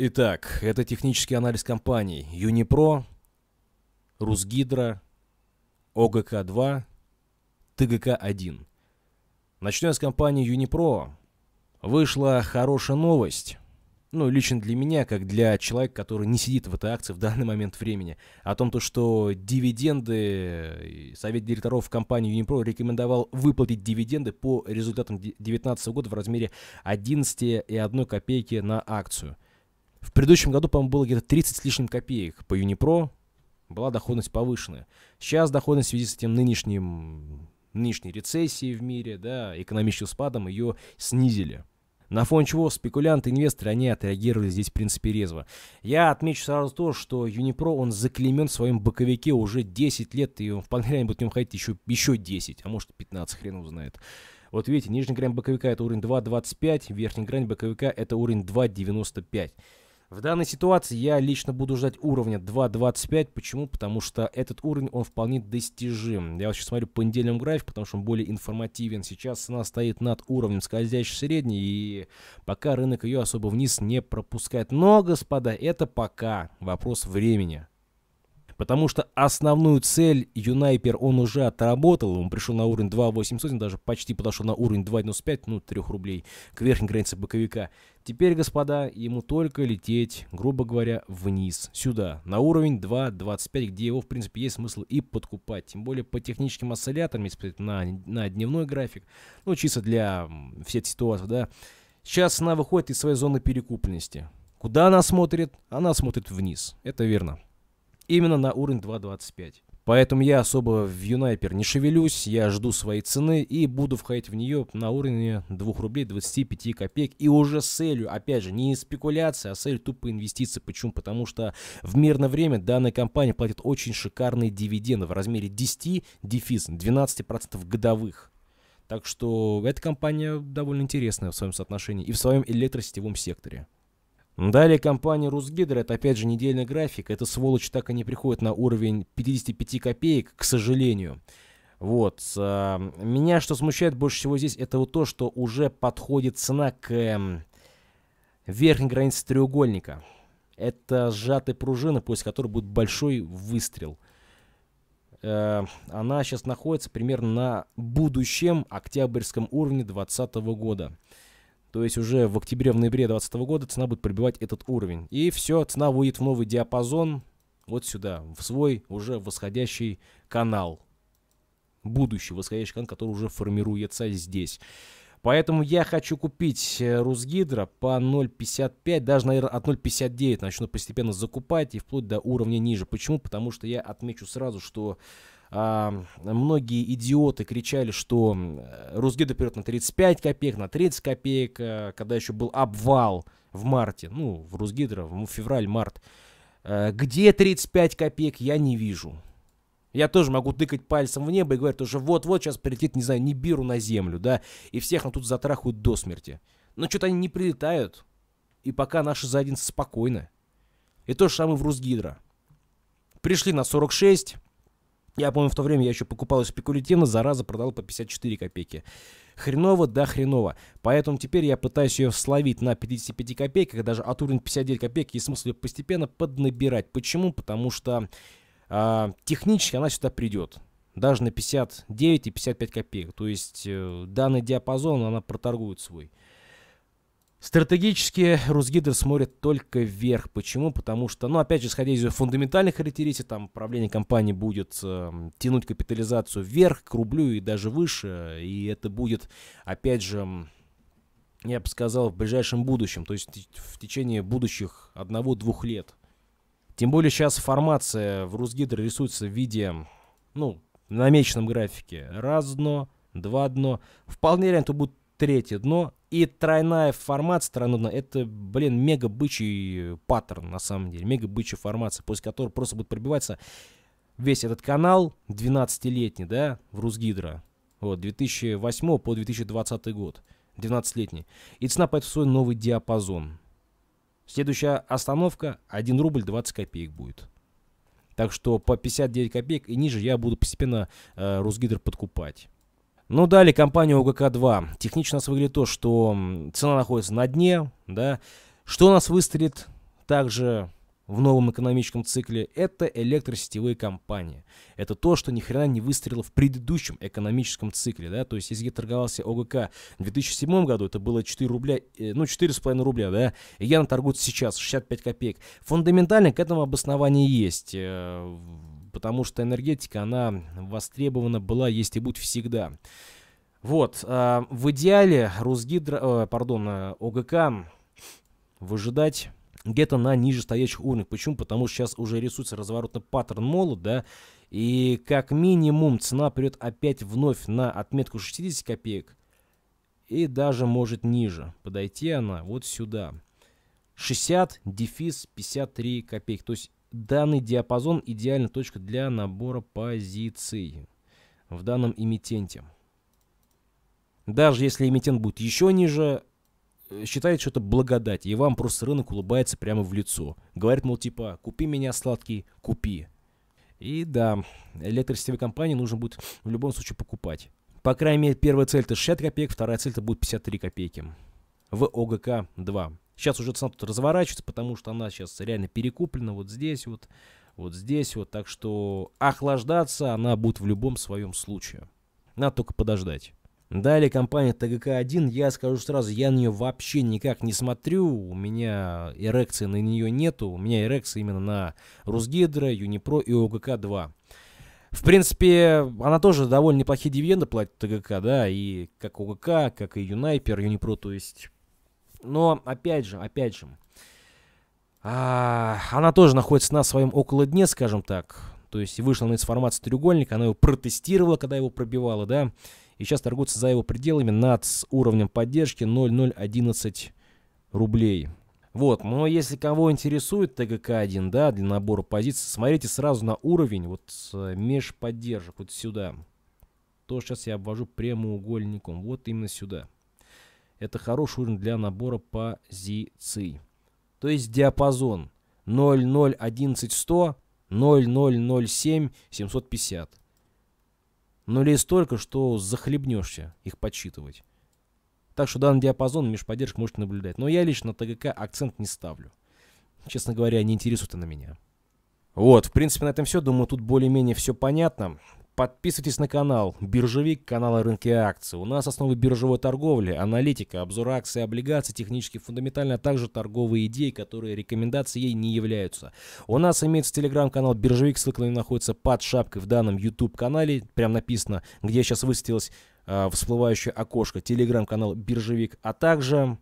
Итак, это технический анализ компаний Юнипро, Русгидро, ОГК-2, ТГК-1. Начнем с компании Юнипро. Вышла хорошая новость. Ну, лично для меня, как для человека, который не сидит в этой акции в данный момент времени, о том, то, что дивиденды, э, совет директоров компании Юнипро рекомендовал выплатить дивиденды по результатам 2019 года в размере 11,1 копейки на акцию – в предыдущем году, по-моему, было где-то 30 с лишним копеек по Юнипро. Была доходность повышенная. Сейчас доходность в связи с этим нынешним, нынешней рецессией в мире, да, экономическим спадом, ее снизили. На фоне чего спекулянты, инвесторы, они отреагировали здесь, в принципе, резво. Я отмечу сразу то, что Юнипро, он заклемен в своем боковике уже 10 лет, и он вполне реально будет в нем ходить еще, еще 10, а может 15, хрен узнает. Вот видите, нижняя грань боковика это уровень 2.25, верхняя грань боковика это уровень 2.95. В данной ситуации я лично буду ждать уровня 2.25. Почему? Потому что этот уровень, он вполне достижим. Я вот сейчас смотрю по недельному графику, потому что он более информативен. Сейчас цена стоит над уровнем скользящей средней, и пока рынок ее особо вниз не пропускает. Но, господа, это пока вопрос времени. Потому что основную цель Юнайпер он уже отработал. Он пришел на уровень 2800, даже почти подошел на уровень 2,95, ну, 3 рублей, к верхней границе боковика. Теперь, господа, ему только лететь, грубо говоря, вниз, сюда, на уровень 2.25, где его, в принципе, есть смысл и подкупать. Тем более по техническим осцилляторам, если на, на дневной график, ну, чисто для всей этой ситуации, да. Сейчас она выходит из своей зоны перекупленности. Куда она смотрит? Она смотрит вниз. Это верно именно на уровень 2.25. Поэтому я особо в Юнайпер не шевелюсь, я жду своей цены и буду входить в нее на уровне 2 рублей 25 копеек. И уже с целью, опять же, не спекуляция, а цель тупо инвестиции. Почему? Потому что в мирное время данная компания платит очень шикарные дивиденды в размере 10 дефис, 12% годовых. Так что эта компания довольно интересная в своем соотношении и в своем электросетевом секторе. Далее компания «Русгидро», это опять же недельный график, эта сволочь так и не приходит на уровень 55 копеек, к сожалению. Вот. А, меня что смущает больше всего здесь, это вот то, что уже подходит цена к эм, верхней границе треугольника. Это сжатые пружины, после которой будет большой выстрел. Э, она сейчас находится примерно на будущем октябрьском уровне 2020 года. То есть уже в октябре, в ноябре 2020 года цена будет пробивать этот уровень. И все, цена выйдет в новый диапазон, вот сюда, в свой уже восходящий канал. Будущий восходящий канал, который уже формируется здесь. Поэтому я хочу купить э, Русгидро по 0.55, даже, наверное, от 0.59 начну постепенно закупать и вплоть до уровня ниже. Почему? Потому что я отмечу сразу, что а, многие идиоты кричали, что Росгид оперет на 35 копеек, на 30 копеек, а, когда еще был обвал в марте, ну, в Росгидро, в февраль-март. А, где 35 копеек, я не вижу. Я тоже могу тыкать пальцем в небо и говорить, уже вот-вот сейчас прилетит, не знаю, не Нибиру на землю, да, и всех нам тут затрахают до смерти. Но что-то они не прилетают, и пока наши задницы спокойны. И то же самое в Русгидро. Пришли на 46, я помню, в то время я еще покупал спекулятивно, зараза продал по 54 копейки. Хреново, да хреново. Поэтому теперь я пытаюсь ее словить на 55 копейках, даже от уровня 59 копеек есть смысл ее постепенно поднабирать. Почему? Потому что э, технически она сюда придет. Даже на 59 и 55 копеек. То есть э, данный диапазон она проторгует свой. Стратегически Русгидр смотрит только вверх. Почему? Потому что, ну, опять же, исходя из фундаментальных характеристик, там правление компании будет э, тянуть капитализацию вверх, к рублю и даже выше. И это будет, опять же, я бы сказал, в ближайшем будущем, то есть в течение будущих одного-двух лет. Тем более сейчас формация в Русгидро рисуется в виде, ну, намеченном графике. Раз дно, два дно. Вполне реально, это будет третье дно, и тройная формация, тройная, это, блин, мега бычий паттерн, на самом деле. Мега бычья формация, после которой просто будет пробиваться весь этот канал, 12-летний, да, в Русгидро. Вот, 2008 по 2020 год. 12-летний. И цена по свой новый диапазон. Следующая остановка 1 рубль 20 копеек будет. Так что по 59 копеек и ниже я буду постепенно э, Русгидр подкупать. Ну, далее компания огк 2 Технично у нас выглядит то, что цена находится на дне, да. Что у нас выстрелит также в новом экономическом цикле, это электросетевые компании. Это то, что ни хрена не выстрелило в предыдущем экономическом цикле. Да? То есть, если я торговался ОГК в 2007 году, это было 4 рубля, э, ну, 4,5 рубля, да, и я на торгую сейчас 65 копеек. Фундаментально к этому обоснование есть э, потому что энергетика, она востребована была, есть и будет всегда. Вот, э, в идеале Русгидро, э, пардон, э, ОГК выжидать где-то на нижестоящих уровнях. Почему? Потому что сейчас уже рисуется разворотный паттерн молот, да, и как минимум цена придет опять вновь на отметку 60 копеек. И даже может ниже подойти она вот сюда. 60 дефис 53 копеек. То есть данный диапазон идеальна точка для набора позиций в данном эмитенте. Даже если эмитент будет еще ниже, э, считает, что это благодать, и вам просто рынок улыбается прямо в лицо. Говорит, мол, типа, купи меня сладкий, купи. И да, электросетевые компании нужно будет в любом случае покупать. По крайней мере, первая цель это 60 копеек, вторая цель это будет 53 копейки. В ОГК 2. Сейчас уже цена тут разворачивается, потому что она сейчас реально перекуплена вот здесь вот, вот здесь вот. Так что охлаждаться она будет в любом своем случае. Надо только подождать. Далее компания ТГК-1, я скажу сразу, я на нее вообще никак не смотрю, у меня эрекции на нее нету, у меня эрекции именно на Русгидро, Юнипро и ОГК-2. В принципе, она тоже довольно неплохие дивиденды платит ТГК, да, и как ОГК, как и Юнайпер, Юнипро, то есть но, опять же, опять же, а, она тоже находится на своем около дне, скажем так. То есть вышла на информацию треугольника, она его протестировала, когда его пробивала, да. И сейчас торгуется за его пределами над уровнем поддержки 0,011 рублей. Вот, но если кого интересует ТГК-1, да, для набора позиций, смотрите сразу на уровень вот э, межподдержек, вот сюда. То сейчас я обвожу прямоугольником, вот именно сюда. Это хороший уровень для набора позиций. То есть диапазон 0011100 0007 750. Нулей столько, что захлебнешься их подсчитывать. Так что данный диапазон межподдержек можете наблюдать. Но я лично на ТГК акцент не ставлю. Честно говоря, не интересует она меня. Вот, в принципе, на этом все. Думаю, тут более-менее все понятно. Подписывайтесь на канал «Биржевик» канала «Рынки акций». У нас основы биржевой торговли, аналитика, обзор акций, облигаций, технически фундаментально, а также торговые идеи, которые рекомендации ей не являются. У нас имеется телеграм-канал «Биржевик», ссылка на него находится под шапкой в данном YouTube-канале, прям написано, где сейчас высветилось э, всплывающее окошко, телеграм-канал «Биржевик», а также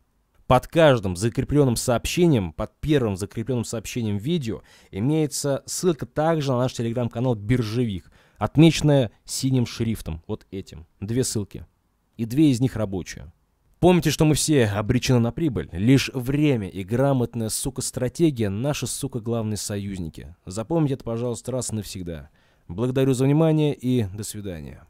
под каждым закрепленным сообщением, под первым закрепленным сообщением видео имеется ссылка также на наш телеграм-канал «Биржевик» отмеченная синим шрифтом, вот этим. Две ссылки. И две из них рабочие. Помните, что мы все обречены на прибыль. Лишь время и грамотная, сука, стратегия – наши, сука, главные союзники. Запомните это, пожалуйста, раз и навсегда. Благодарю за внимание и до свидания.